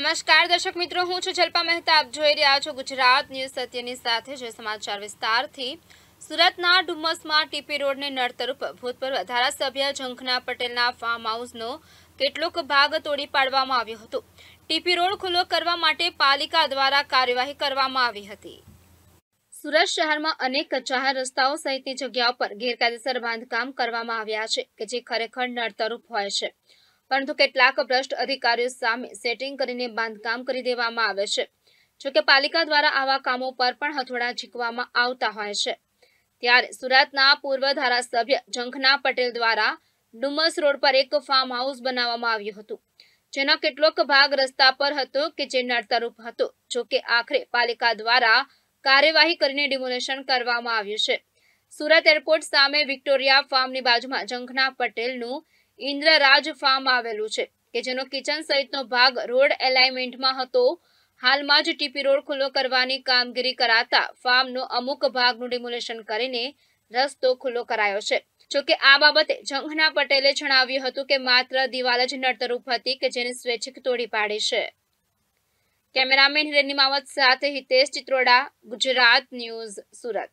નમસ્કાર દર્શક મિત્રો હું છું જલ્પા મહેતા આપ જોઈ રહ્યા છો ગુજરાત ન્યૂઝ સત્યની સાથે જે સમાચાર વિસ્તારથી સુરતના ડુમ્મસમાં ટીપી રોડને નડતરૂપ ભૂતપૂર્વ ધારાસભ્ય ઝંખના પટેલના ફાર્મ હાઉસનો કેટલોક ભાગ તોડી પાડવામાં આવ્યો હતો ટીપી રોડ ખુલ્લો કરવા માટે પાલિકા દ્વારા કાર્યવાહી કરવામાં આવી હતી સુરત શહેરમાં અનેક જાહેર રસ્તાઓ સહિતની જગ્યાઓ પર ગેરકાયદેસર બાંધકામ કરવામાં આવ્યા છે કે જે ખરેખર નડતરૂપ હોય છે પરંતુ કેટલાક ભ્રષ્ટ અધિકારીઓ સામે સેટિંગ કરીને બાંધકામ કરી દેવામાં આવે છે જોકે પાલિકા દ્વારા આવા કામો પર પણ હથોડા ઝીકવામાં આવતા હોય છે ત્યારે સુરતના પૂર્વ ધારાસભ્ય જંખના પટેલ દ્વારા ડુમસ રોડ પર એક ફાર્મ હાઉસ બનાવવામાં આવ્યું હતું જેનો કેટલોક ભાગ રસ્તા પર હતો કે જે નડતરૂપ હતો જોકે આખરે પાલિકા દ્વારા કાર્યવાહી કરીને ડિમોલેશન કરવામાં આવ્યું છે સુરત એરપોર્ટ સામે વિક્ટોરિયા ફાર્મની બાજુમાં જંખના પટેલનું ઇન્દ્રરાજ ફાર્મ આવેલું છે કે જેનો કિચન સહિતનો ભાગ રોડ એલાઇમેન્ટમાં હતો હાલમાં જ ટીપી રોડ ખુલ્લો કરવાની કામગીરી કરાતા ફાર્મનો અમુક ભાગનું ડિમોલેશન કરીને રસ્તો ખુલ્લો કરાયો છે જોકે આ બાબતે જંઘના પટેલે જણાવ્યું હતું કે માત્ર દિવાલ જ નડતરૂપ હતી કે જેને સ્વૈચ્છિક તોડી પાડી છે કેમેરામેન હિરેની માવત સાથે હિતેશ ચિત્રોડા ગુજરાત ન્યૂઝ સુરત